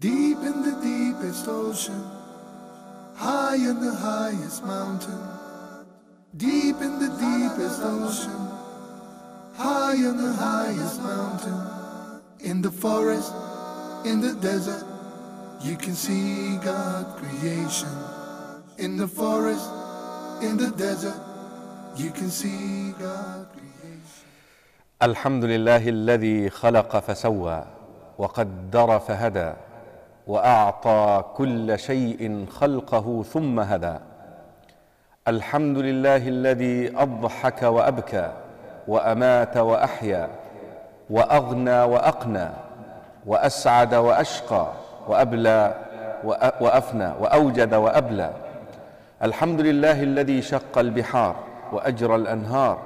Deep in the deepest ocean, high in the highest mountain. Deep in the deepest ocean, high in the highest mountain. In the forest, in the desert, you can see God creation. In the forest, in the desert, you can see God creation. الحمد لله الذي خلق فسوى وقدر فهدى واعطى كل شيء خلقه ثم هدى الحمد لله الذي اضحك وابكى وامات واحيا واغنى واقنى واسعد واشقى وابلى وافنى واوجد وابلى الحمد لله الذي شق البحار واجرى الانهار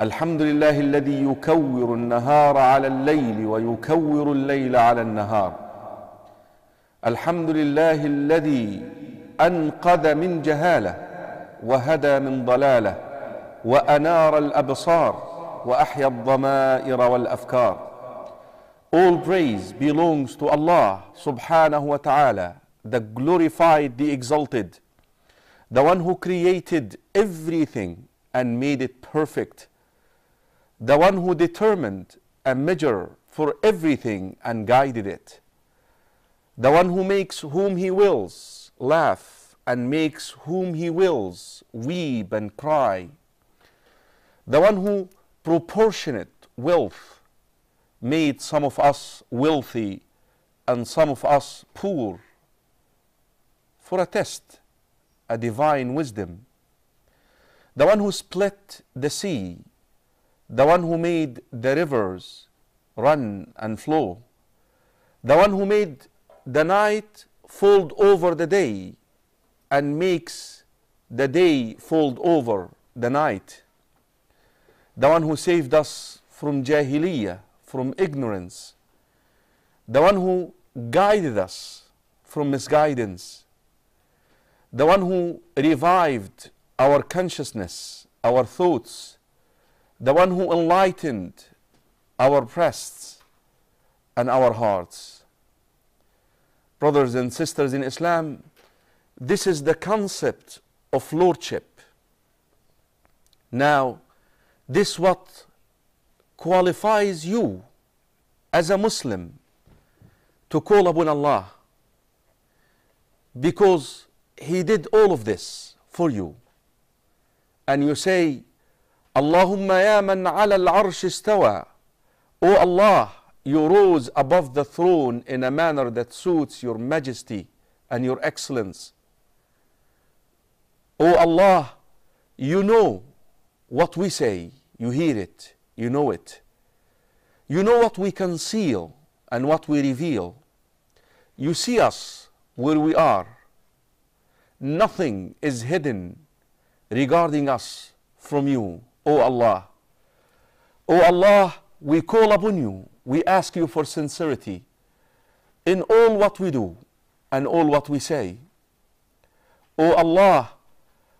الحمد لله الذي يكور النهار على الليل ويكور الليل على النهار الحمد لله الذي انقذ من جهاله وهدى من ضلاله وانار الابصار وأحيى الضمائر والافكار All praise belongs to Allah subhanahu wa ta'ala, the glorified, the exalted, the one who created everything and made it perfect, the one who determined a measure for everything and guided it. The one who makes whom he wills laugh and makes whom he wills weep and cry. The one who proportionate wealth made some of us wealthy and some of us poor for a test, a divine wisdom. The one who split the sea, the one who made the rivers run and flow, the one who made the night fold over the day and makes the day fold over the night. The one who saved us from jahiliyyah, from ignorance. The one who guided us from misguidance. The one who revived our consciousness, our thoughts. The one who enlightened our breasts and our hearts brothers and sisters in Islam, this is the concept of lordship. Now, this what qualifies you as a Muslim to call upon Allah because He did all of this for you. And you say, Allahumma ya man ala al arsh istawa. O Allah, you rose above the throne in a manner that suits your majesty and your excellence. O Allah, you know what we say, you hear it, you know it. You know what we conceal and what we reveal. You see us where we are. Nothing is hidden regarding us from you, O Allah. O Allah, we call upon you we ask you for sincerity in all what we do and all what we say. O Allah,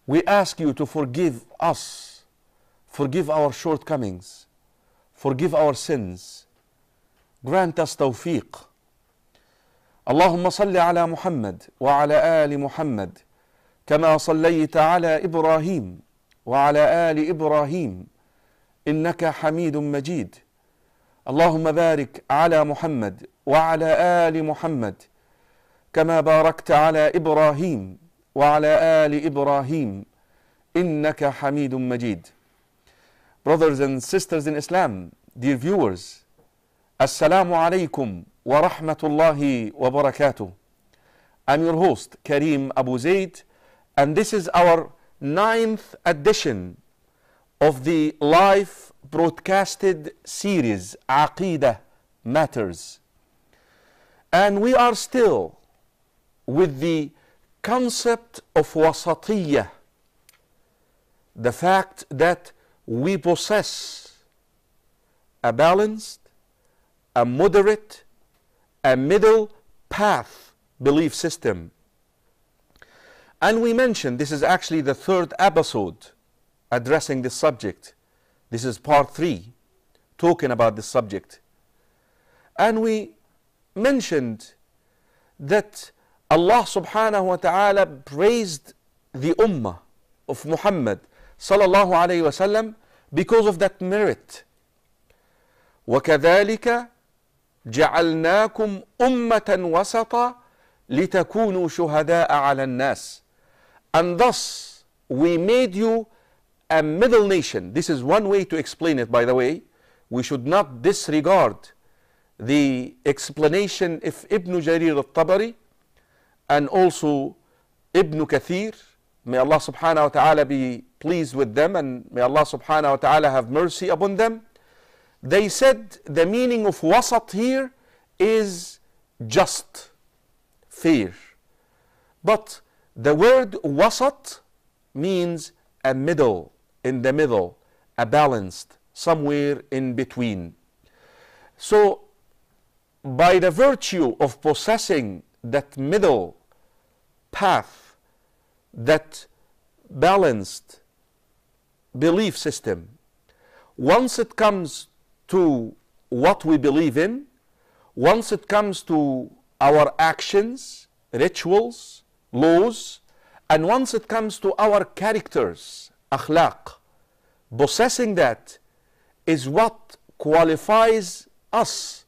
we ask you to forgive us, forgive our shortcomings, forgive our sins. Grant us tawfiq. اللهم صل على محمد وعلى آل محمد كما صليت على إبراهيم وعلى آل إبراهيم إنك حميد مجيد اللهم بارك على محمد وعلى ال محمد كما باركت على ابراهيم وعلى ال ابراهيم انك حميد مجيد Brothers and sisters in Islam, dear viewers, السلام عليكم ورحمه الله وبركاته I'm your host, Kareem Abu Zaid, and this is our ninth edition of the Life broadcasted series, Aqidah Matters. And we are still with the concept of wasatiyya. the fact that we possess a balanced, a moderate, a middle path belief system. And we mentioned this is actually the third episode addressing this subject This is part three, talking about this subject. And we mentioned that Allah subhanahu wa ta'ala praised the ummah of Muhammad sallallahu alayhi sallam because of that merit. وكذلك جعلناكم أمة وسطا لتكونوا شهداء على الناس. And thus we made you a middle nation. This is one way to explain it, by the way. We should not disregard the explanation of Ibn Jarir al-Tabari and also Ibn Kathir. May Allah subhanahu wa ta'ala be pleased with them and may Allah subhanahu wa ta'ala have mercy upon them. They said the meaning of wasat here is just, fair. But the word wasat means a middle in the middle, a balanced, somewhere in between. So, by the virtue of possessing that middle path, that balanced belief system, once it comes to what we believe in, once it comes to our actions, rituals, laws, and once it comes to our characters, akhlaq, possessing that is what qualifies us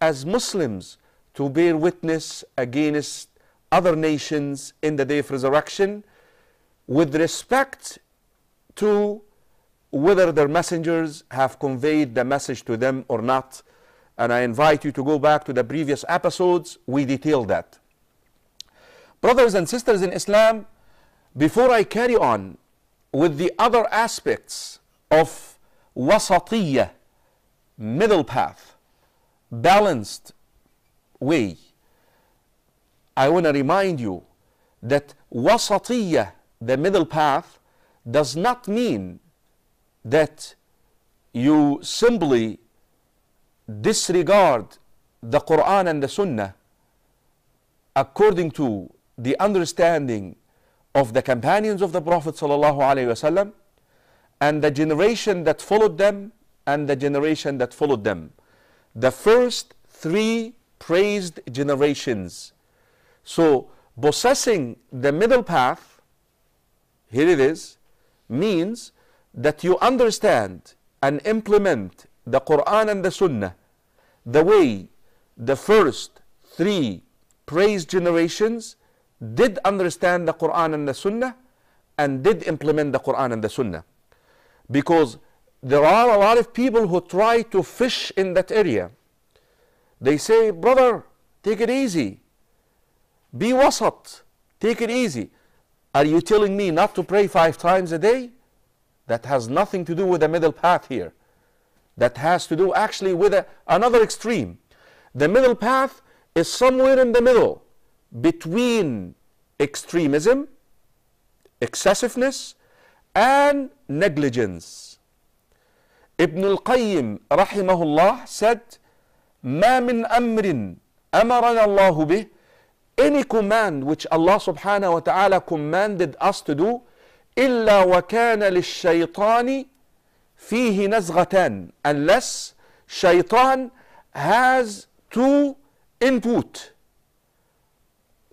as Muslims to bear witness against other nations in the day of resurrection with respect to whether their messengers have conveyed the message to them or not. And I invite you to go back to the previous episodes, we detail that. Brothers and sisters in Islam, before I carry on, with the other aspects of wasatiyya, middle path, balanced way, I want to remind you that wasatiyya, the middle path, does not mean that you simply disregard the Quran and the Sunnah according to the understanding of the companions of the Prophet and the generation that followed them and the generation that followed them. The first three praised generations. So possessing the middle path, here it is, means that you understand and implement the Quran and the Sunnah the way the first three praised generations did understand the Quran and the Sunnah and did implement the Quran and the Sunnah. Because there are a lot of people who try to fish in that area. They say, brother, take it easy. Be wasat. Take it easy. Are you telling me not to pray five times a day? That has nothing to do with the middle path here. That has to do actually with a, another extreme. The middle path is somewhere in the middle. between extremism, excessiveness, and negligence. Ibn al-Qayyim rahimahullah said, ما من أمر أمرنا الله به any command which Allah subhanahu wa ta'ala commanded us to do إلا وكان للشيطان فيه نزغتان unless شيطان has two input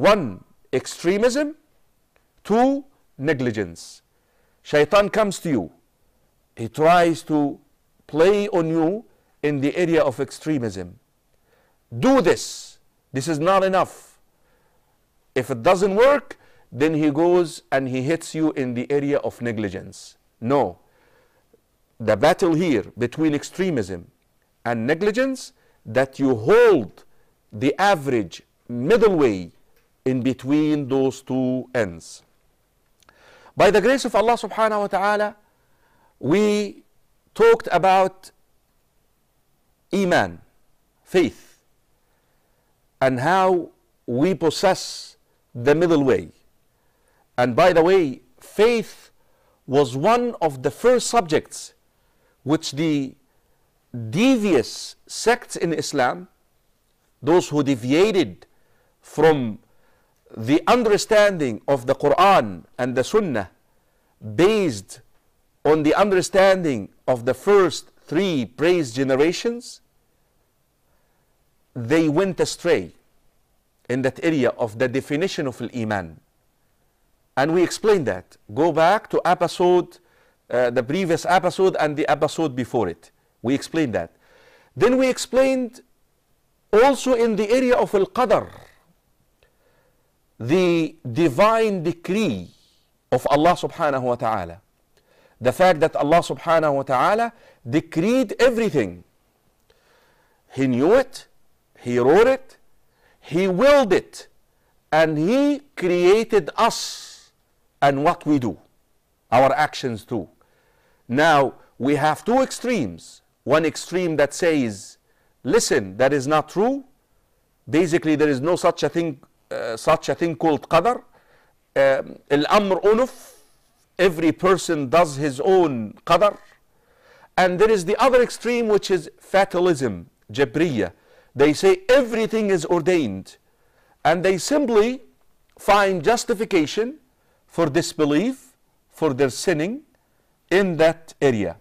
One, extremism. Two, negligence. Shaitan comes to you. He tries to play on you in the area of extremism. Do this. This is not enough. If it doesn't work, then he goes and he hits you in the area of negligence. No. The battle here between extremism and negligence that you hold the average middle way in between those two ends. By the grace of Allah subhanahu wa ta'ala, we talked about Iman, faith, and how we possess the middle way. And by the way, faith was one of the first subjects which the devious sects in Islam, those who deviated from the understanding of the Quran and the Sunnah based on the understanding of the first three praise generations, they went astray in that area of the definition of Iman. And we explained that. Go back to episode, uh, the previous episode and the episode before it. We explained that. Then we explained also in the area of Al Qadr the divine decree of Allah subhanahu wa ta'ala. The fact that Allah subhanahu wa ta'ala decreed everything. He knew it, He wrote it, He willed it, and He created us and what we do, our actions too. Now, we have two extremes. One extreme that says, listen, that is not true. Basically, there is no such a thing such a thing called qadar الأمر um, أنف every person does his own qadar and there is the other extreme which is fatalism jabriya they say everything is ordained and they simply find justification for disbelief for their sinning in that area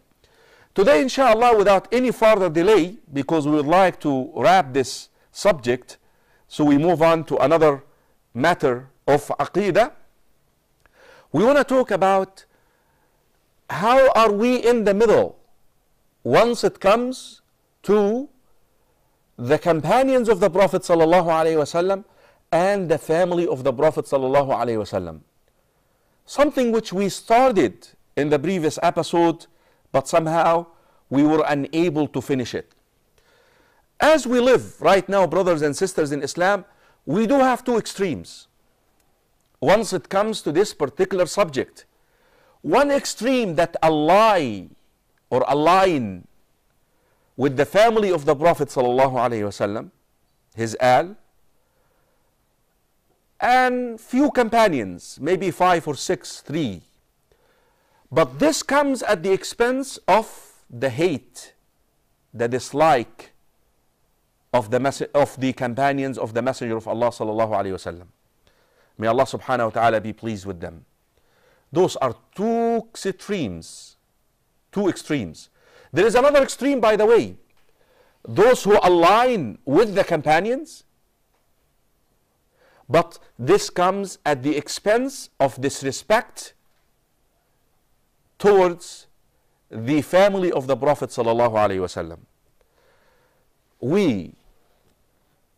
today inshallah without any further delay because we would like to wrap this subject so we move on to another matter of aqidah. We want to talk about how are we in the middle once it comes to the companions of the Prophet sallallahu wasallam and the family of the Prophet sallallahu wasallam. Something which we started in the previous episode, but somehow we were unable to finish it. As we live right now, brothers and sisters in Islam, we do have two extremes. Once it comes to this particular subject, one extreme that ally or align with the family of the Prophet وسلم, his al, and few companions, maybe five or six, three. But this comes at the expense of the hate, the dislike, of the, of the companions of the Messenger of Allah May Allah subhanahu wa ta'ala be pleased with them. Those are two extremes. Two extremes. There is another extreme, by the way. Those who align with the companions, but this comes at the expense of disrespect towards the family of the Prophet We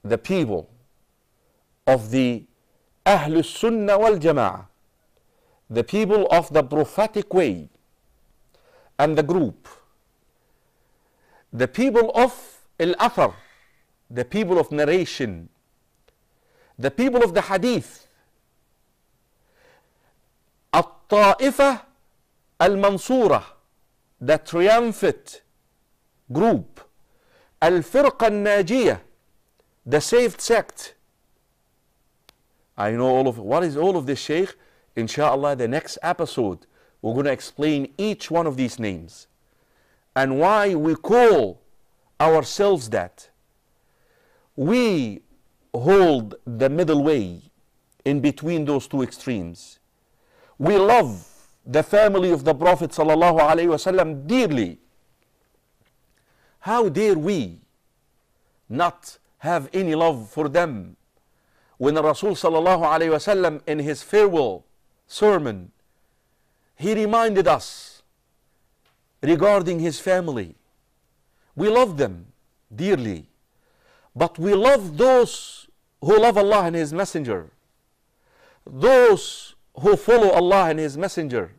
the people of the Ahlul Sunnah wal Jama'ah, the people of the prophetic way and the group, the people of Al Athar, the people of narration, the people of the Hadith, الطائفة المنصورة the triumphant group الفرقة الناجية the saved sect. I know all of what is all of this, Shaykh. Inshallah, the next episode, we're going to explain each one of these names and why we call ourselves that. We hold the middle way in between those two extremes. We love the family of the Prophet ﷺ dearly. How dare we not have any love for them. When the Rasul وسلم, in his farewell sermon, he reminded us regarding his family. We love them dearly, but we love those who love Allah and His Messenger, those who follow Allah and His Messenger,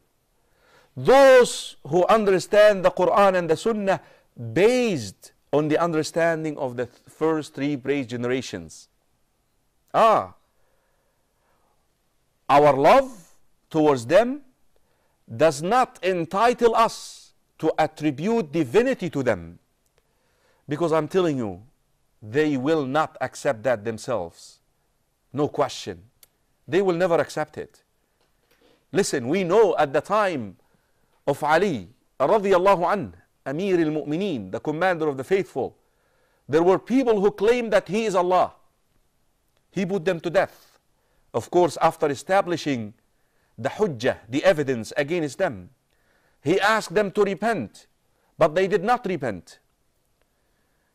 those who understand the Quran and the Sunnah based on the understanding of the first three praise generations. Ah, our love towards them does not entitle us to attribute divinity to them. Because I'm telling you, they will not accept that themselves. No question. They will never accept it. Listen, we know at the time of Ali, radiallahu anhu, Amir al-Mu'mineen, the commander of the faithful. There were people who claimed that he is Allah. He put them to death. Of course, after establishing the hujjah, the evidence against them, he asked them to repent, but they did not repent.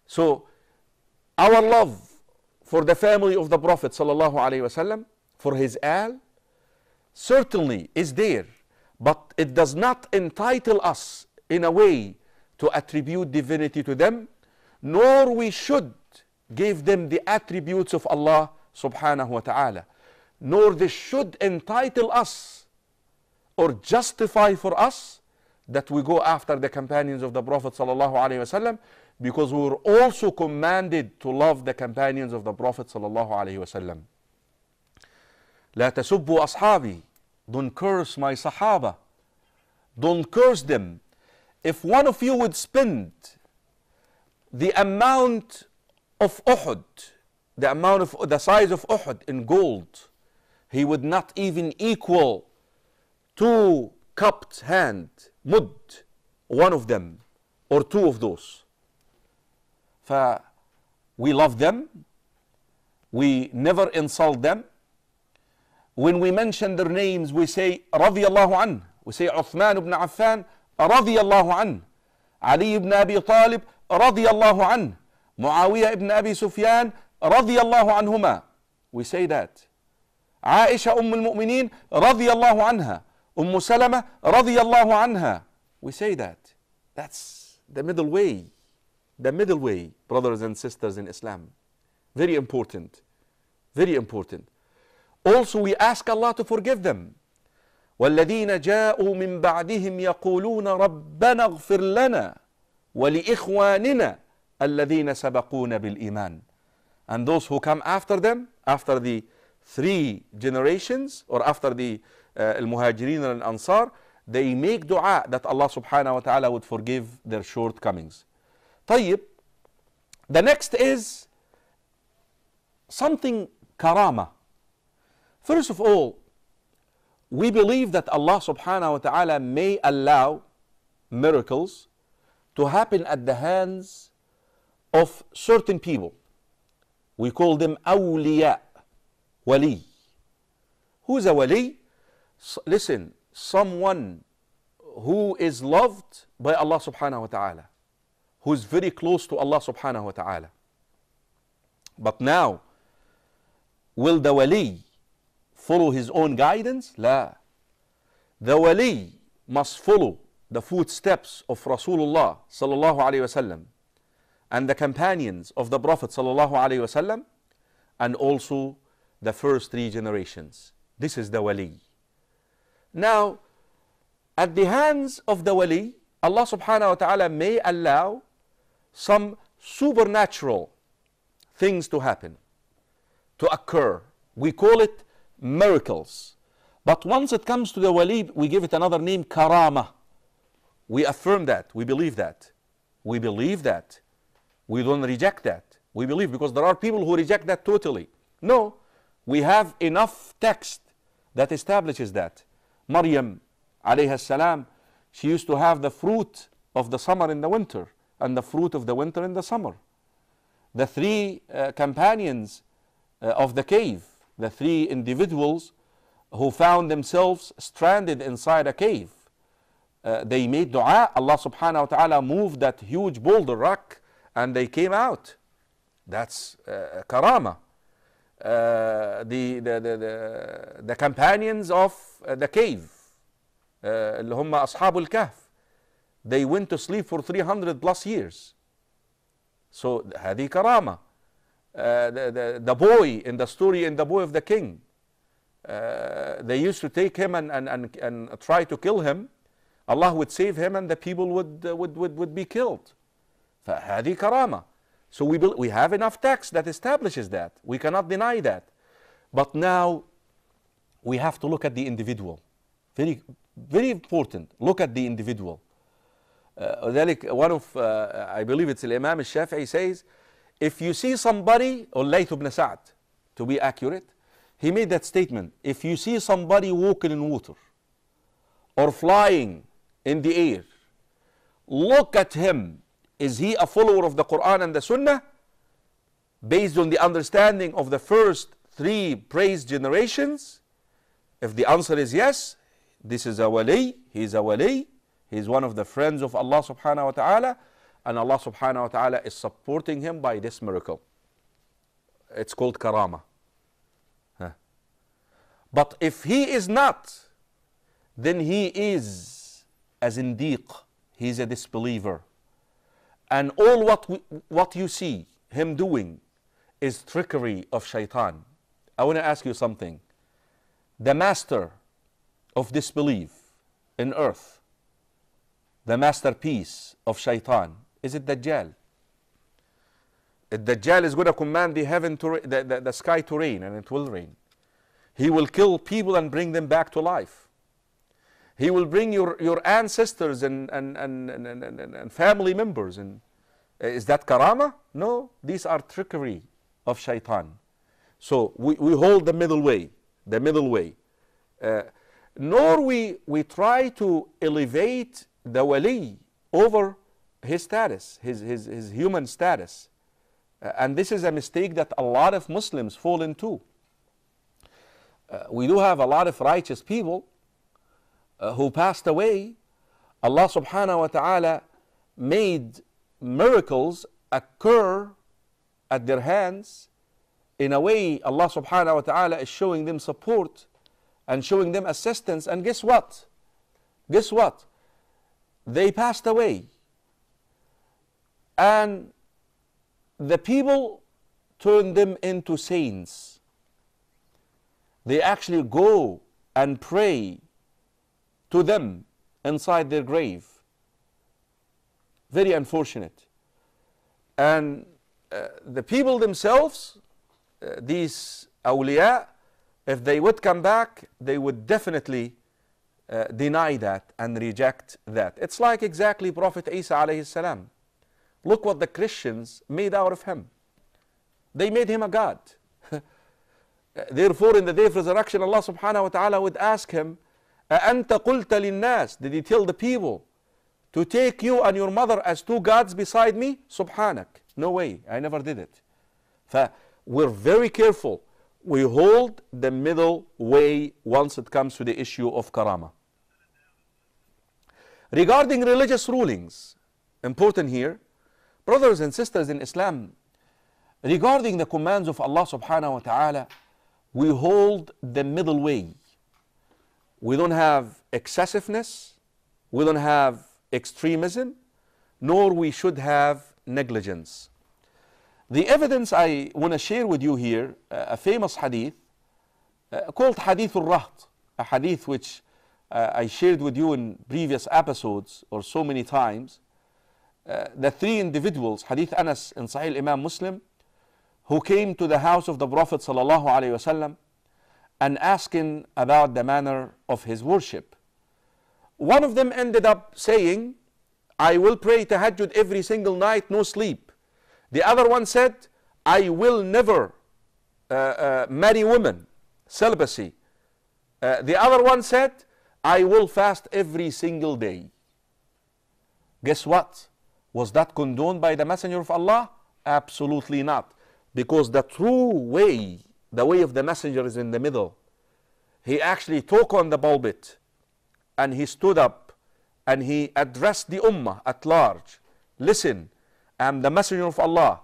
So, our love for the family of the Prophet وسلم, for his al, certainly is there, but it does not entitle us in a way to attribute divinity to them, nor we should give them the attributes of Allah subhanahu wa ta'ala, nor they should entitle us or justify for us that we go after the companions of the Prophet sallallahu alayhi wasallam because we were also commanded to love the companions of the Prophet sallallahu alayhi wasallam. لا تسبوا أصحابي don't curse my Sahaba don't curse them if one of you would spend the amount of Uhud, the amount of the size of Uhud in gold, he would not even equal two cupped hand, mud, one of them, or two of those. Fa, we love them, we never insult them. When we mention their names, we say رضي الله an. we say Uthman ibn Affan, رضي الله عنه علي بن أبي طالب رضي الله عنه معاوية بن أبي سفيان رضي الله عنهما وسيدات عائشة أم المؤمنين رضي الله عنها أم سلمة رضي الله عنها وسيدات That's the middle way the middle way brothers and sisters in Islam very important very important also we ask Allah to forgive them والذين جاءوا من بعدهم يقولون ربنا اغفر لنا ولإخواننا الذين سبقونا بالإيمان and those who come after them after the three generations or after the uh, المهاجرين الأنصار they make dua that Allah subhanahu wa ta'ala would forgive their shortcomings طيب the next is something karama first of all we believe that Allah subhanahu wa ta'ala may allow miracles to happen at the hands of certain people. We call them awliya, wali. Who's a wali? S- listen, someone who is loved by Allah subhanahu wa ta'ala, who's very close to Allah subhanahu wa ta'ala. But now, will the wali follow his own guidance? لا The wali must follow the footsteps of Rasulullah sallallahu alayhi wasallam and the companions of the Prophet sallallahu alayhi wasallam and also the first three generations. This is the wali. Now, at the hands of the wali, Allah subhanahu wa ta'ala may allow some supernatural things to happen, to occur. We call it miracles. But once it comes to the Walid, we give it another name, Karama. We affirm that. We believe that. We believe that. We don't reject that. We believe because there are people who reject that totally. No, we have enough text that establishes that. Maryam, alayhi salam, she used to have the fruit of the summer in the winter and the fruit of the winter in the summer. The three uh, companions uh, of the cave, the three individuals who found themselves stranded inside a cave. Uh, they made dua, Allah subhanahu wa ta'ala moved that huge boulder rock and they came out. That's uh, karama. Uh, the, the, the, the, the companions of uh, the cave, اللي أصحاب الكهف, they went to sleep for 300 plus years. So هذه karama. Uh, the, the, the, boy in the story in the boy of the king. Uh, they used to take him and, and, and, and try to kill him. Allah would save him and the people would, uh, would, would, would be killed. فهذه كرامة. So we, we have enough text that establishes that. We cannot deny that. But now we have to look at the individual. Very, very important. Look at the individual. Uh, one of, uh, I believe it's Imam al-Shafi'i says, if you see somebody, Ulayth ibn Sa'd, to be accurate, he made that statement. If you see somebody walking in water or flying in the air, look at him. Is he a follower of the Quran and the Sunnah? Based on the understanding of the first three praise generations? If the answer is yes, this is a wali, he is a wali, he is one of the friends of Allah subhanahu wa ta'ala and Allah subhanahu wa ta'ala is supporting him by this miracle. It's called karama. Huh. But if he is not, then he is a zindiq, he is a disbeliever. And all what, we, what you see him doing is trickery of shaitan. I want to ask you something. The master of disbelief in earth, the masterpiece of shaitan, is it Dajjal. The Dajjal is going to command the heaven to the, the, the sky to rain, and it will rain. He will kill people and bring them back to life. He will bring your, your ancestors and, and, and, and, and, and family members. And uh, is that karama? No, these are trickery of shaitan. So we, we hold the middle way, the middle way. Uh, nor we, we try to elevate the wali over his status, his, his, his human status. Uh, and this is a mistake that a lot of Muslims fall into. Uh, we do have a lot of righteous people uh, who passed away. Allah subhanahu wa ta'ala made miracles occur at their hands. In a way, Allah subhanahu wa ta'ala is showing them support and showing them assistance. And guess what? Guess what? They passed away and the people turn them into saints. They actually go and pray to them inside their grave. Very unfortunate. And uh, the people themselves, uh, these awliya, if they would come back, they would definitely uh, deny that and reject that. It's like exactly Prophet Isa alayhi salam. Look what the Christians made out of him. They made him a god. Therefore, in the day of resurrection, Allah subhanahu wa ta'ala would ask him, أَأَنْتَ قُلْتَ لِلنَّاسِ Did he tell the people to take you and your mother as two gods beside me? Subhanak. No way, I never did it. we're very careful. We hold the middle way once it comes to the issue of karama. Regarding religious rulings, important here, Brothers and sisters in Islam, regarding the commands of Allah subhanahu wa ta'ala, we hold the middle way. We don't have excessiveness, we don't have extremism, nor we should have negligence. The evidence I want to share with you here, uh, a famous hadith uh, called Hadith al-Raht, a hadith which uh, I shared with you in previous episodes or so many times, uh, the three individuals, Hadith Anas in Sahih Imam Muslim, who came to the house of the Prophet وسلم, and asking about the manner of his worship. One of them ended up saying, I will pray tahajjud every single night, no sleep. The other one said, I will never uh, uh, marry women, celibacy. Uh, the other one said, I will fast every single day. Guess what? Was that condoned by the Messenger of Allah? Absolutely not. Because the true way, the way of the Messenger is in the middle. He actually took on the pulpit and he stood up and he addressed the Ummah at large. Listen, I'm the Messenger of Allah.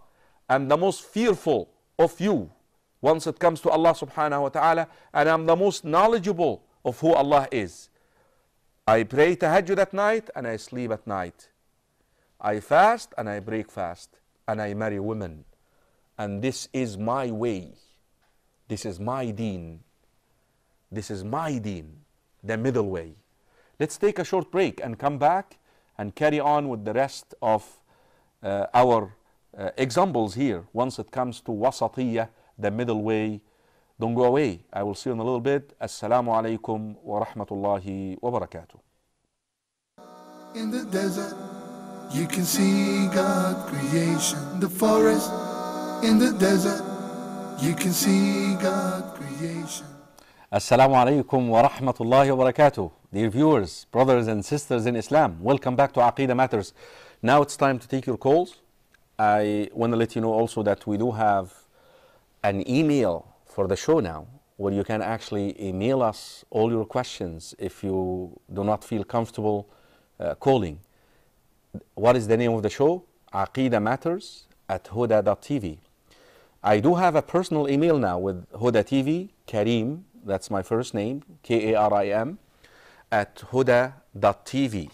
I'm the most fearful of you once it comes to Allah subhanahu wa ta'ala, and I'm the most knowledgeable of who Allah is. I pray tahajjud at night and I sleep at night. I fast and I break fast and I marry women. And this is my way. This is my deen. This is my deen, the middle way. Let's take a short break and come back and carry on with the rest of uh, our uh, examples here once it comes to wasatiyah, the middle way. Don't go away. I will see you in a little bit. Assalamu alaikum wa rahmatullahi wa barakatuh. In the desert you can see God creation, the forest, in the desert. You can see God creation. Assalamu alaikum wa rahmatullahi wa barakatuh. Dear viewers, brothers and sisters in Islam, welcome back to Aqidah Matters. Now it's time to take your calls. I want to let you know also that we do have an email for the show now where you can actually email us all your questions if you do not feel comfortable uh, calling what is the name of the show? Aqidah Matters at Huda.tv. I do have a personal email now with Huda TV, Kareem, that's my first name, K A R I M, at Huda.tv.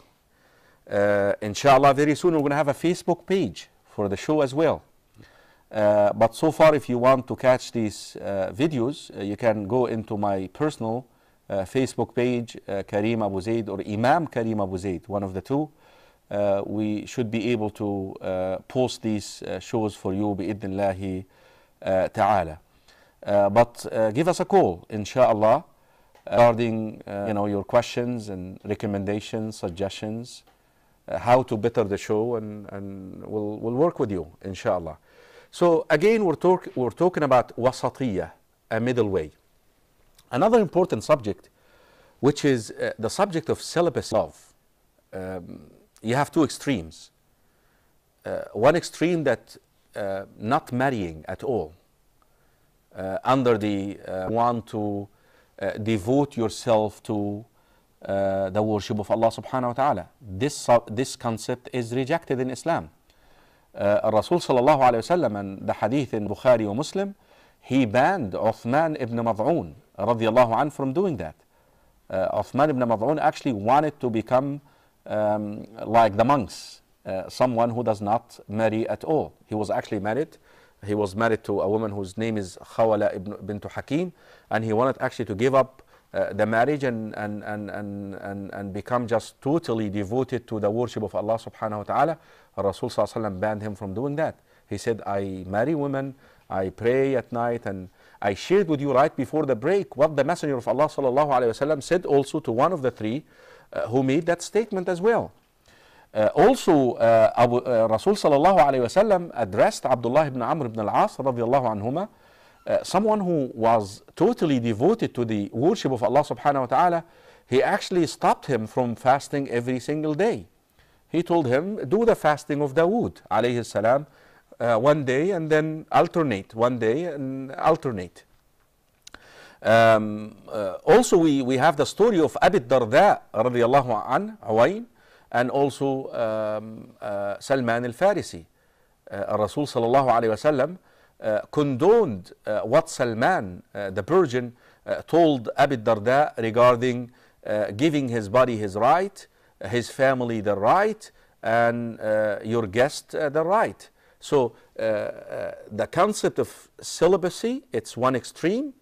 Uh, inshallah, very soon we're going to have a Facebook page for the show as well. Uh, but so far, if you want to catch these uh, videos, uh, you can go into my personal uh, Facebook page, uh, Kareem Abu Zaid, or Imam Kareem Abu Zaid, one of the two uh, we should be able to uh, post these uh, shows for you بإذن الله تعالى. but uh, give us a call, inshallah, uh, regarding uh, you know your questions and recommendations, suggestions, how to better the show, and, and we'll, we'll work with you, inshallah. So again, we're, talk, we're talking about wasatiyah, a middle way. Another important subject, which is the subject of celibacy love. Um, you have two extremes. Uh, one extreme that uh, not marrying at all, uh, under the want uh, to uh, devote yourself to uh, the worship of Allah subhanahu wa ta'ala. This, this concept is rejected in Islam. Uh, Rasul sallallahu alayhi wasallam and the hadith in Bukhari or Muslim, he banned Uthman ibn Mad'un from doing that. Uh, Uthman ibn Mad'un actually wanted to become um, like the monks, uh, someone who does not marry at all. He was actually married. He was married to a woman whose name is Khawala ibn, bint Hakim, and he wanted actually to give up uh, the marriage and, and, and, and, and, and, become just totally devoted to the worship of Allah subhanahu wa ta'ala. Rasul banned him from doing that. He said, I marry women, I pray at night, and I shared with you right before the break what the Messenger of Allah sallallahu said also to one of the three uh, who made that statement as well. Uh, also, uh, Abu, Rasul sallallahu alayhi wasallam addressed Abdullah ibn Amr ibn al-As radiallahu anhuma, uh, someone who was totally devoted to the worship of Allah subhanahu wa ta'ala, he actually stopped him from fasting every single day. He told him, do the fasting of Dawood alayhi salam, uh, one day and then alternate, one day and alternate. Um, uh, also, we, we have the story of Abid Darda radiallahu an, Huwain, and also um, uh, Salman al-Farisi. Uh, Rasul sallallahu alayhi wasallam uh, condoned uh, what Salman, uh, the Persian, uh, told Abid Darda regarding uh, giving his body his right, his family the right, and uh, your guest uh, the right. So uh, uh, the concept of celibacy, it's one extreme,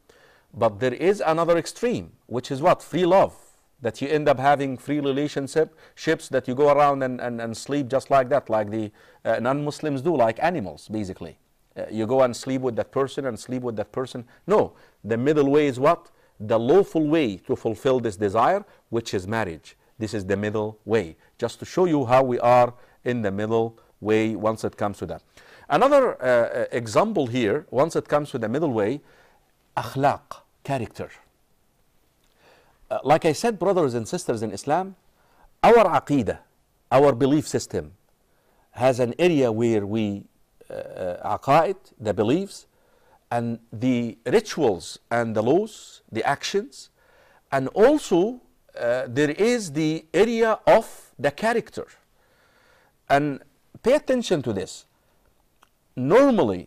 but there is another extreme, which is what? Free love. That you end up having free relationship ships that you go around and, and, and sleep just like that, like the uh, non Muslims do, like animals, basically. Uh, you go and sleep with that person and sleep with that person. No, the middle way is what? The lawful way to fulfill this desire, which is marriage. This is the middle way, just to show you how we are in the middle way once it comes to that. Another uh, uh example here, once it comes to the middle way, akhlaq character. Uh, like I said, brothers and sisters in Islam, our aqidah, our belief system, has an area where we, uh, uh, aqa'id, the beliefs, and the rituals and the laws, the actions, and also uh, there is the area of the character. And pay attention to this. Normally,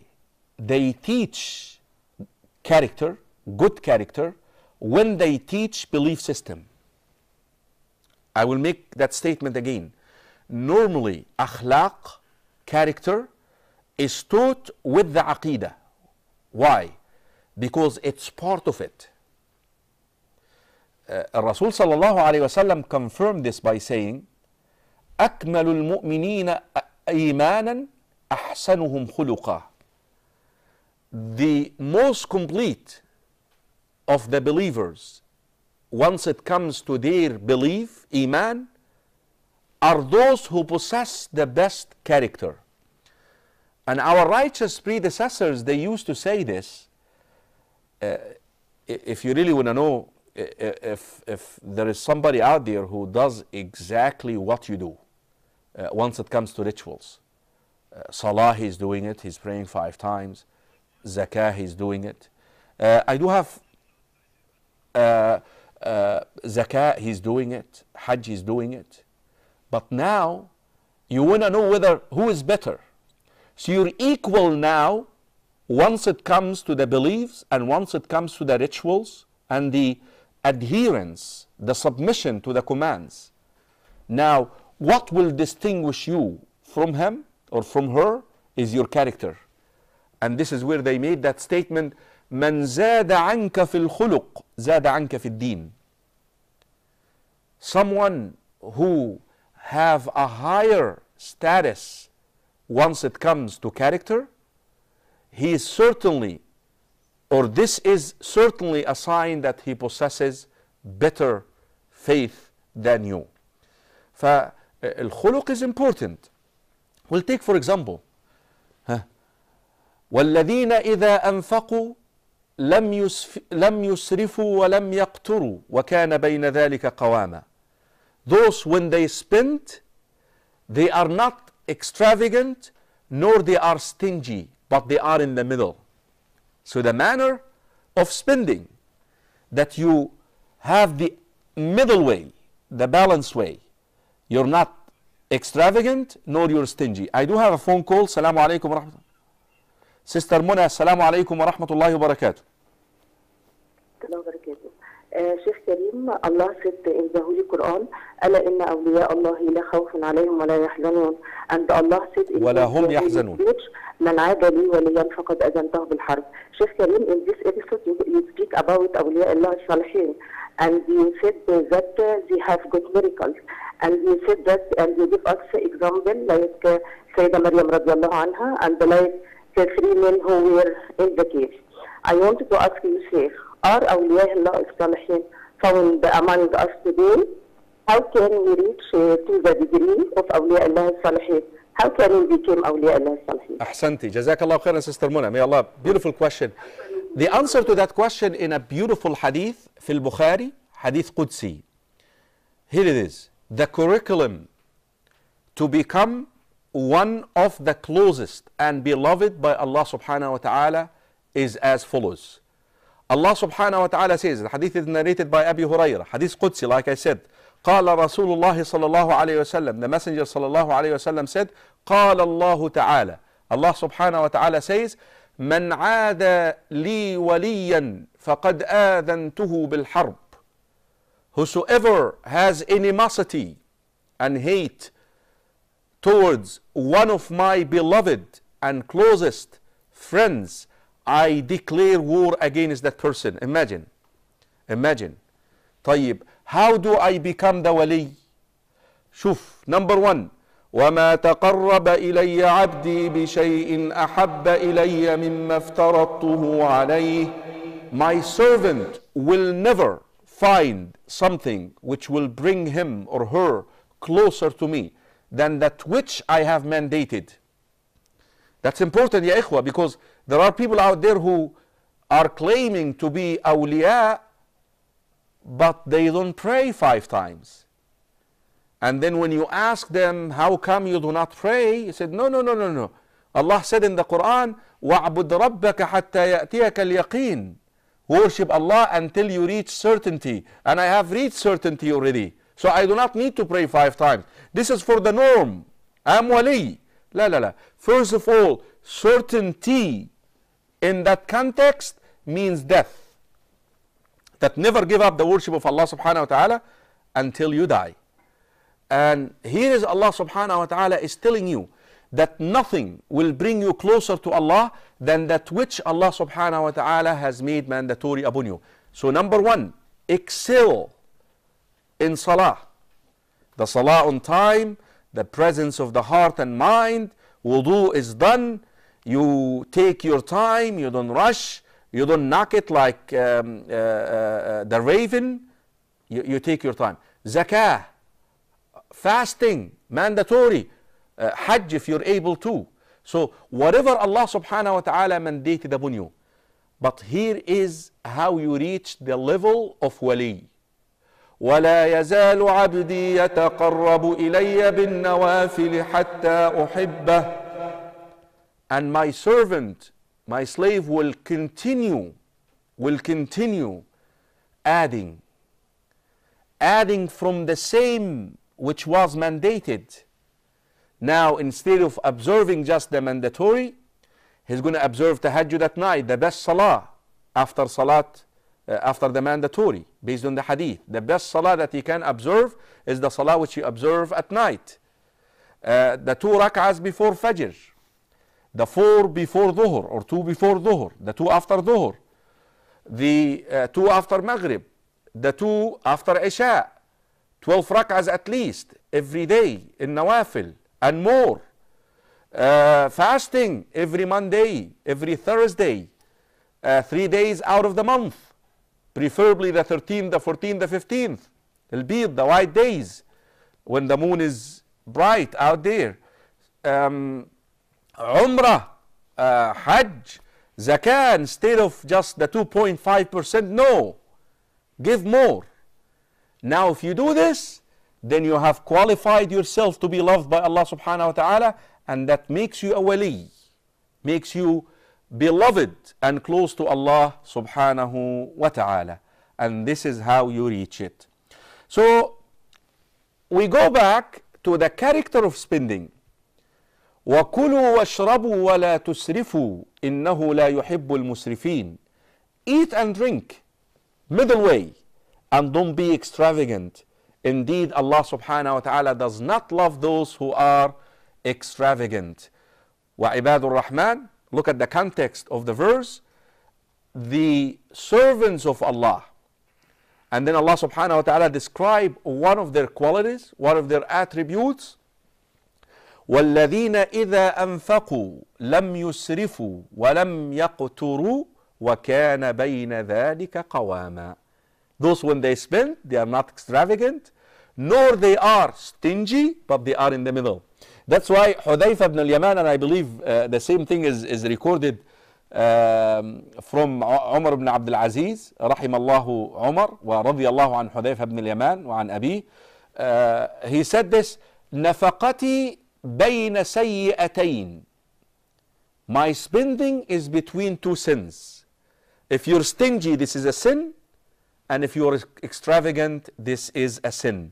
they teach character good character when they teach belief system. I will make that statement again. Normally, akhlaq, character, is taught with the aqidah. Why? Because it's part of it. Uh, Rasul sallallahu alayhi wasallam confirmed this by saying, أكمل المؤمنين إيمانا أحسنهم خلقا. The most complete of the believers, once it comes to their belief, Iman, are those who possess the best character. And our righteous predecessors, they used to say this. Uh, if you really want to know if, if there is somebody out there who does exactly what you do uh, once it comes to rituals, uh, Salah he's doing it, he's praying five times, Zakah he's doing it. Uh, I do have uh, uh, zakat, he's doing it. Hajj, he's doing it. But now, you want to know whether who is better. So you're equal now once it comes to the beliefs and once it comes to the rituals and the adherence, the submission to the commands. Now, what will distinguish you from him or from her is your character. And this is where they made that statement من زاد عنك في الخلق زاد عنك في الدين someone who have a higher status once it comes to character he is certainly or this is certainly a sign that he possesses better faith than you فالخلق is important we'll take for example والذين إذا أنفقوا لم, يسف لم يسرفوا ولم يقتروا وكان بين ذلك قواما Those when they spend they are not extravagant nor they are stingy but they are in the middle so the manner of spending that you have the middle way the balanced way you're not extravagant nor you're stingy I do have a phone call Salaam alaikum سيستر منى السلام عليكم ورحمة الله وبركاته السلام وبركاته آه شيخ كريم الله ست انزهوا لي القرآن ألا إن أولياء الله لا خوف عليهم ولا يحزنون عند الله ست ولا هم يحزنون من عاد لي وليا فقد أذنته بالحرب شيخ كريم in this episode you speak about أولياء الله الصالحين and you said that they have good miracles and you said that and you give us example like سيدة مريم رضي الله عنها and like the men who were in the cave. I wanted to ask you, Sheikh, are أولياء الله salihin found among us today? How can we reach uh, to the degree of أولياء الله salihin How can we become أولياء Allah الصالحين? أحسنتي جزاك الله خيرا Sister Muna. May Allah, beautiful question. The answer to that question in a beautiful hadith في البخاري حديث قدسي. Here it is. The curriculum to become one of the closest and beloved by Allah subhanahu wa ta'ala is as follows. Allah subhanahu wa ta'ala says, the hadith is narrated by Abu Hurairah, hadith Qudsi, like I said, قال رسول الله صلى الله عليه وسلم, the messenger صلى الله عليه وسلم said, قال الله تعالى, Allah subhanahu wa ta'ala says, من عاد لي وليا فقد آذنته بالحرب. Whosoever has animosity and hate towards one of my beloved and closest friends, I declare war against that person. Imagine. Imagine. طيب how do I become the wali? شوف number one وما تقرب إلي عبدي بشيء أحب إلي مما افترضته عليه My servant will never find something which will bring him or her closer to me than that which I have mandated. That's important, ya ikhwa, because there are people out there who are claiming to be awliya, but they don't pray five times. And then when you ask them, how come you do not pray? He said, no, no, no, no, no. Allah said in the Quran, وَعْبُدْ رَبَّكَ حَتَّى يَأْتِيَكَ الْيَقِينَ Worship Allah until you reach certainty. And I have reached certainty already. So I do not need to pray five times. This is for the norm. I'm wali. La la la. First of all, certainty in that context means death. That never give up the worship of Allah subhanahu wa ta'ala until you die. And here is Allah subhanahu wa ta'ala is telling you that nothing will bring you closer to Allah than that which Allah subhanahu wa ta'ala has made mandatory upon you. So number one, excel in salah. The salah on time, the presence of the heart and mind, wudu is done. You take your time, you don't rush, you don't knock it like um, uh, uh, the raven. You, you, take your time. Zakah, fasting, mandatory. Uh, hajj if you're able to. So whatever Allah subhanahu wa ta'ala mandated upon you. But here is how you reach the level of wali. ولا يزال عبدي يتقرب إلي بالنوافل حتى أحبه and my servant my slave will continue will continue adding adding from the same which was mandated now instead of observing just the mandatory he's going to observe tahajjud at night the best salah after salat uh, after the mandatory based on the hadith. The best salah that he can observe is the salah which you observe at night. Uh, the two rak'ahs before Fajr, the four before Dhuhr or two before Dhuhr, the two after Dhuhr, the uh, two after Maghrib, the two after Isha, 12 rak'ahs at least every day in Nawafil and more. Uh, fasting every Monday, every Thursday, uh, three days out of the month preferably the 13th, the 14th, the 15th, البيض, the white days, when the moon is bright out there. Um, umrah, uh, Hajj, Zakah, instead of just the 2.5%, no, give more. Now, if you do this, then you have qualified yourself to be loved by Allah subhanahu wa ta'ala, and that makes you a wali, makes you beloved and close to Allah subhanahu wa ta'ala. And this is how you reach it. So we go back to the character of spending. وَكُلُوا وَاشْرَبُوا وَلَا تُسْرِفُوا إِنَّهُ لَا يُحِبُّ الْمُسْرِفِينَ Eat and drink, middle way, and don't be extravagant. Indeed, Allah subhanahu wa ta'ala does not love those who are extravagant. وَعِبَادُ الرَّحْمَنِ look at the context of the verse, the servants of Allah. And then Allah subhanahu wa ta'ala describe one of their qualities, one of their attributes. والذين إذا أنفقوا لم يسرفوا ولم يقتروا وكان بين ذلك قواما Those when they spend, they are not extravagant, nor they are stingy, but they are in the middle. That's why Hudayfa ibn al-Yaman, and I believe uh, the same thing is, is recorded um, from Umar ibn Abdul Aziz, رحم الله عمر ورضي الله عن حذيفة بن اليمان وعن أبيه. Uh, he said this, نفقتي بين سيئتين. My spending is between two sins. If you're stingy, this is a sin. And if you're extravagant, this is a sin.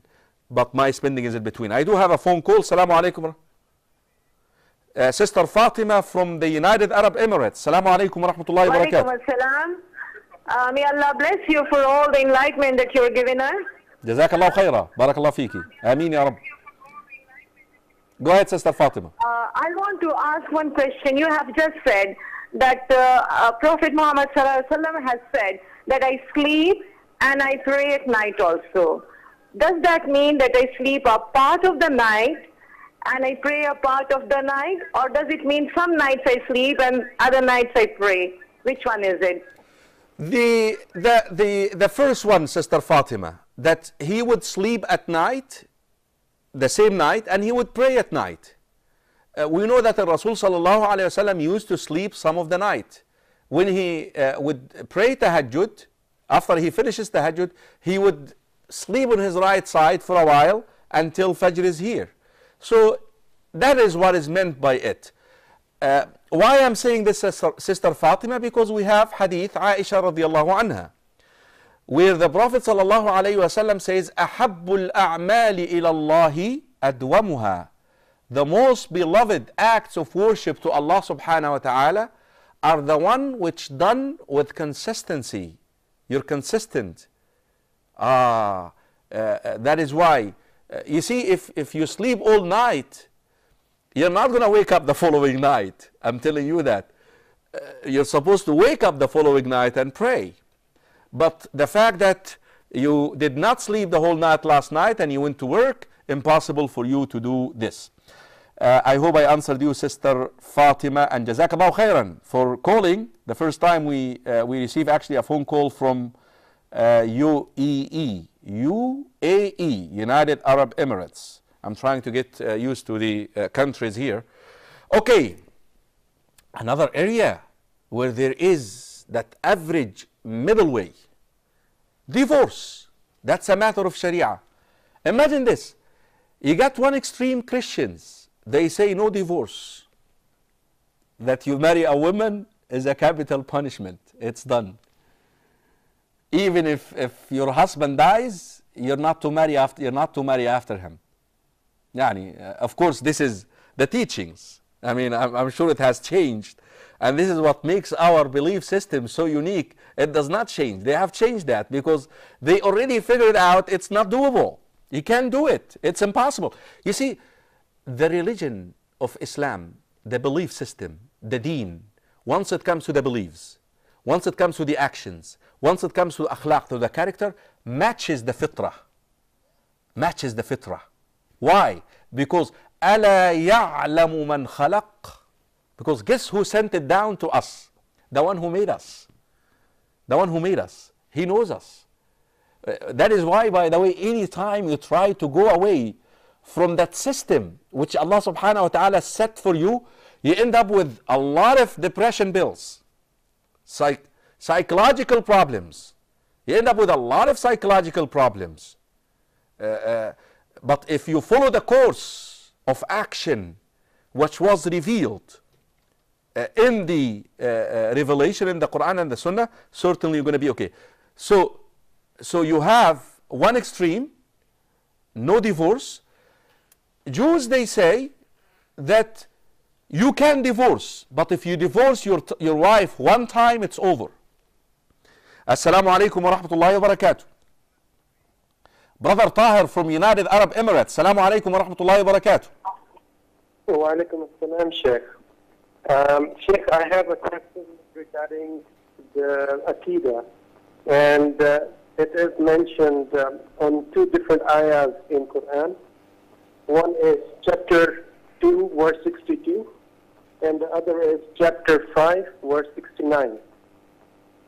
But my spending is in between. I do have a phone call. Salaam alaikum. Uh, Sister Fatima from the United Arab Emirates. Assalamu alaikum wa rahmatullahi wa barakatuh. Assalam. Uh, may Allah bless you for all the enlightenment that you're giving us. JazakAllah khaira. BarakAllah بارك الله ya آمين يا رب Go ahead Sister Fatima. Uh, I want to ask one question. You have just said that uh, uh Prophet Muhammad has said that I sleep and I pray at night also. Does that mean that I sleep a part of the night and I pray a part of the night, or does it mean some nights I sleep and other nights I pray? Which one is it? The, the, the, the first one, Sister Fatima, that he would sleep at night, the same night, and he would pray at night. Uh, we know that the Rasul وسلم used to sleep some of the night. When he uh, would pray tahajjud, after he finishes tahajjud, he would sleep on his right side for a while until Fajr is here. So that is what is meant by it. Uh, why I'm saying this, uh, sister, sister Fatima? Because we have hadith Aisha radiallahu anha, where the Prophet sallallahu alayhi wasallam says, "Ahabul a'mali ilallahi adwamuha." The most beloved acts of worship to Allah subhanahu wa taala are the one which done with consistency. You're consistent. Ah, uh, uh that is why you see, if, if you sleep all night, you're not going to wake up the following night. I'm telling you that. Uh, you're supposed to wake up the following night and pray. But the fact that you did not sleep the whole night last night and you went to work, impossible for you to do this. Uh, I hope I answered you, Sister Fatima, and Jazakallah khairan for calling. The first time we, uh, we received actually a phone call from uh, UEE, UAE, United Arab Emirates. I'm trying to get uh, used to the uh, countries here. Okay, another area where there is that average middle way divorce. That's a matter of Sharia. Imagine this you got one extreme Christians, they say no divorce. That you marry a woman is a capital punishment, it's done even if, if your husband dies, you're not to marry after, you're not to marry after him. Yani, uh, of course, this is the teachings. I mean, I'm, I'm sure it has changed. And this is what makes our belief system so unique. It does not change. They have changed that because they already figured out it's not doable. You can't do it, it's impossible. You see, the religion of Islam, the belief system, the deen, once it comes to the beliefs, once it comes to the actions, once it comes to akhlaq, to the character, matches the fitrah. Matches the fitrah. Why? Because أَلَا يَعْلَمُ مَنْ خَلَقْ Because guess who sent it down to us? The one who made us. The one who made us. He knows us. Uh, that is why, by the way, any time you try to go away from that system which Allah subhanahu wa ta'ala set for you, you end up with a lot of depression bills psych psychological problems. You end up with a lot of psychological problems. Uh, uh, but if you follow the course of action which was revealed uh, in the uh, uh, revelation in the Quran and the Sunnah, certainly you're going to be okay. So, so you have one extreme, no divorce. Jews, they say that you can divorce, but if you divorce your, your wife one time, it's over. Assalamu alaikum wa rahmatullahi wa barakatuh. Brother Tahir from United Arab Emirates. Assalamu alaikum wa rahmatullahi wa barakatuh. Wa alaikum assalam, Sheikh. Um, Sheikh, I have a question regarding the Akida. And uh, it is mentioned um, on two different ayahs in Quran. One is chapter 2, verse 62 and the other is chapter 5, verse 69,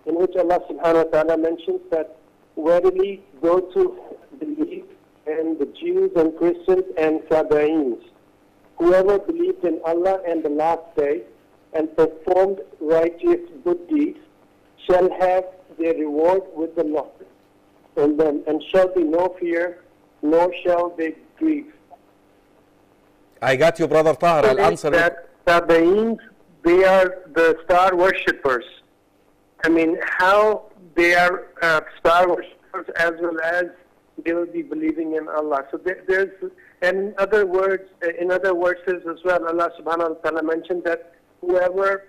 in which Allah subhanahu wa ta'ala mentions that verily those who believe and the Jews and Christians and Sabaeans, whoever believed in Allah and the last day and performed righteous good deeds shall have their reward with the Lord and them and shall be no fear nor shall they grieve. I got you, brother Tahar. I'll answer it. Tabaeans, they are the star worshippers. I mean, how they are uh, star worshippers as well as they will be believing in Allah. So there, there's, and in other words, in other verses as well, Allah subhanahu wa ta'ala mentioned that whoever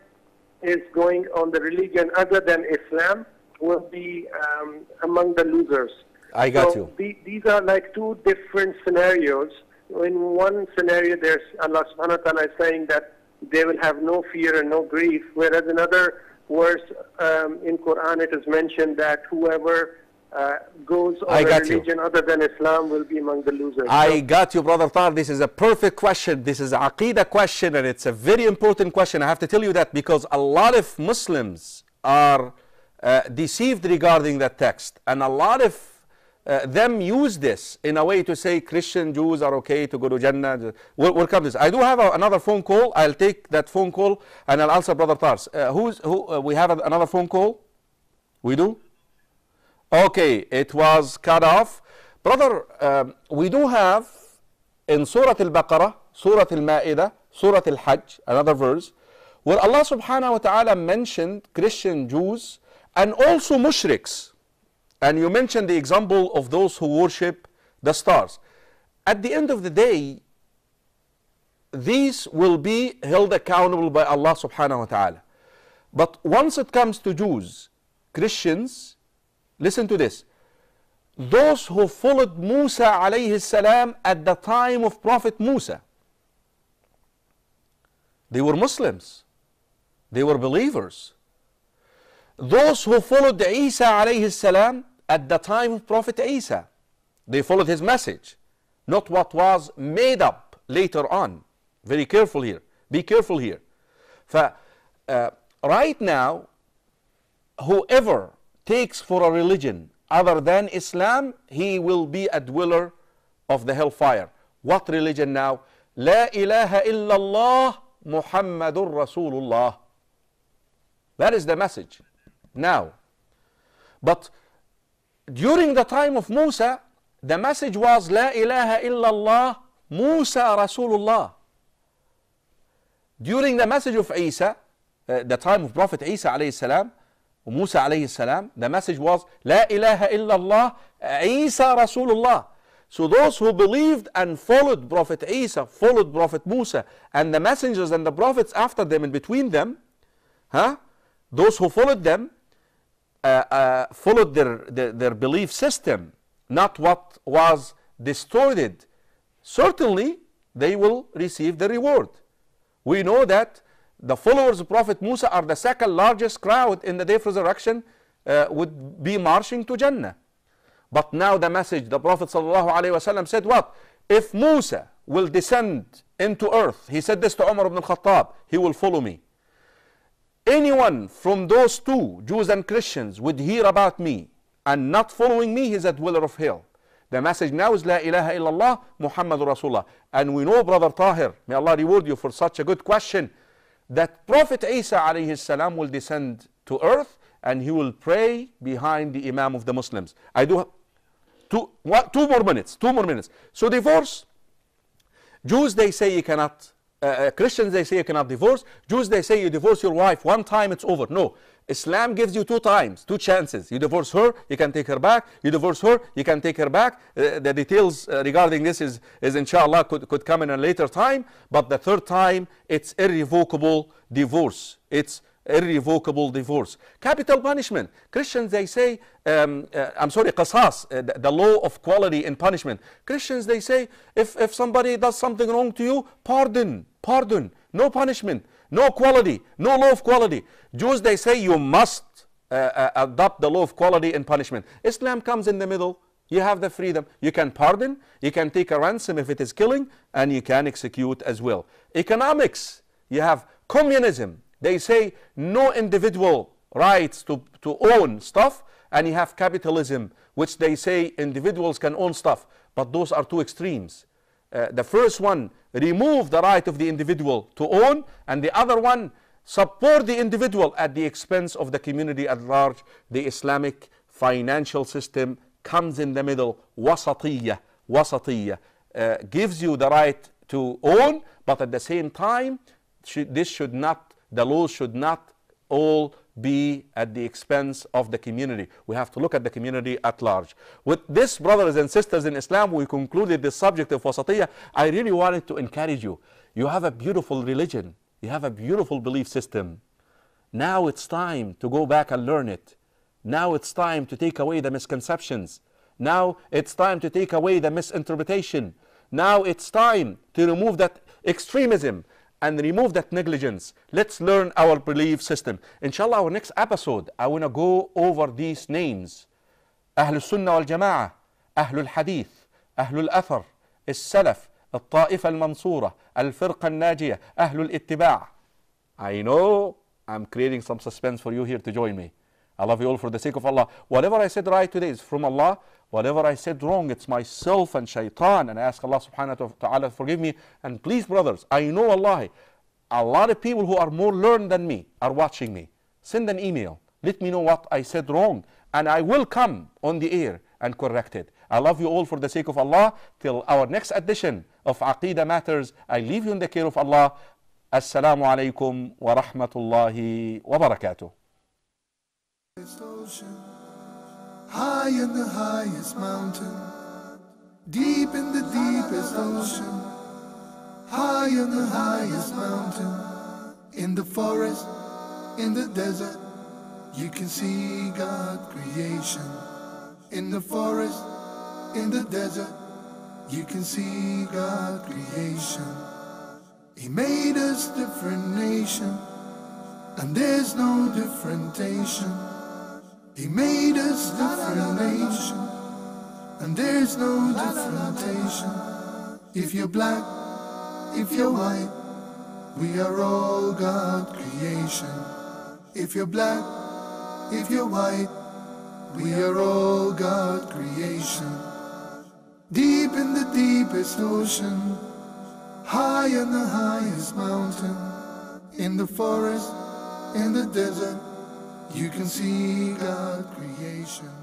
is going on the religion other than Islam will be um, among the losers. I got so you. The, these are like two different scenarios. In one scenario, there's Allah subhanahu wa ta'ala is saying that they will have no fear and no grief. Whereas in other verse um, in Quran, it is mentioned that whoever uh, goes on a religion you. other than Islam will be among the losers. I so, got you, Brother Tar. This is a perfect question. This is a aqidah question, and it's a very important question. I have to tell you that because a lot of Muslims are uh, deceived regarding that text, and a lot of uh, them use this in a way to say Christian Jews are okay to go to Jannah. We'll, we'll come to this. I do have a, another phone call. I'll take that phone call and I'll answer Brother Tars. Uh, who's, who, uh, we have a, another phone call? We do? Okay, it was cut off. Brother, um, we do have in Surah Al Baqarah, Surah Al Ma'idah, Surah Al Hajj, another verse, where Allah subhanahu wa ta'ala mentioned Christian Jews and also mushriks. And you mentioned the example of those who worship the stars. At the end of the day, these will be held accountable by Allah subhanahu wa ta'ala. But once it comes to Jews, Christians, listen to this. Those who followed Musa alayhi salam at the time of Prophet Musa, they were Muslims, they were believers. Those who followed Isa alayhi salam at the time of Prophet Isa. They followed his message, not what was made up later on. Very careful here. Be careful here. For, uh, right now, whoever takes for a religion other than Islam, he will be a dweller of the hellfire. What religion now? لا إله إلا الله محمد رسول الله. That is the message now. But during the time of Musa, the message was La ilaha illallah, Musa Rasulullah. During the message of Isa, uh, the time of Prophet Isa alayhi salam, Musa alayhi salam, the message was La ilaha illallah, Isa Rasulullah. So those who believed and followed Prophet Isa, followed Prophet Musa, and the messengers and the prophets after them and between them, huh? those who followed them, Uh, uh, followed their, their, their belief system, not what was distorted, certainly they will receive the reward. We know that the followers of Prophet Musa are the second largest crowd in the day of resurrection uh, would be marching to Jannah. But now the message, the Prophet ﷺ said what? If Musa will descend into earth, he said this to Umar ibn khattab he will follow me anyone from those two, Jews and Christians, would hear about me and not following me, he's a dweller of hell. The message now is La ilaha illallah Muhammad Rasulullah. And we know, Brother Tahir, may Allah reward you for such a good question, that Prophet Isa alayhi salam will descend to earth and he will pray behind the Imam of the Muslims. I do two more minutes, two more minutes. So divorce, Jews they say you cannot uh, uh, Christians, they say you cannot divorce. Jews, they say you divorce your wife one time, it's over. No. Islam gives you two times, two chances. You divorce her, you can take her back. You divorce her, you can take her back. Uh, the details uh, regarding this is, is inshallah, could, could come in a later time. But the third time, it's irrevocable divorce. It's irrevocable divorce. Capital punishment. Christians, they say, um, uh, I'm sorry, qasas, uh, the, the, law of quality in punishment. Christians, they say, if, if somebody does something wrong to you, pardon, pardon, no punishment, no quality, no law of quality. Jews, they say, you must uh, uh, adopt the law of quality in punishment. Islam comes in the middle. You have the freedom. You can pardon, you can take a ransom if it is killing, and you can execute as well. Economics, you have communism, they say no individual rights to, to own stuff and you have capitalism, which they say individuals can own stuff. But those are two extremes. Uh, the first one, remove the right of the individual to own, and the other one, support the individual at the expense of the community at large. The Islamic financial system comes in the middle, wasatiyah, wasatiyah, uh, gives you the right to own, but at the same time, sh this should not the laws should not all be at the expense of the community. We have to look at the community at large. With this, brothers and sisters in Islam, we concluded the subject of wasatiyah. I really wanted to encourage you. You have a beautiful religion. You have a beautiful belief system. Now it's time to go back and learn it. Now it's time to take away the misconceptions. Now it's time to take away the misinterpretation. Now it's time to remove that extremism and remove that negligence. Let's learn our belief system. Inshallah, our next episode, I want to go over these names. أهل السنة والجماعة أهل الحديث أهل الأثر السلف الطائفة المنصورة الفرقة الناجية أهل الاتباع I know I'm creating some suspense for you here to join me I love you all for the sake of Allah. Whatever I said right today is from Allah. Whatever I said wrong, it's myself and shaitan. And I ask Allah subhanahu wa ta'ala forgive me. And please, brothers, I know Allah. A lot of people who are more learned than me are watching me. Send an email. Let me know what I said wrong. And I will come on the air and correct it. I love you all for the sake of Allah. Till our next edition of Aqidah Matters, I leave you in the care of Allah. Assalamu alaikum wa rahmatullahi wa barakatuh ocean, high in the highest mountain, deep in the deepest ocean, high in the highest mountain, in the forest, in the desert, you can see God creation. In the forest, in the desert, you can see God creation. He made us different nation, and there's no differentiation. He made us different nation, and there's no differentiation. If you're black, if you're white, we are all God creation. If you're black, if you're white, we are all God creation. Deep in the deepest ocean, high on the highest mountain, in the forest, in the desert, you can see God creation.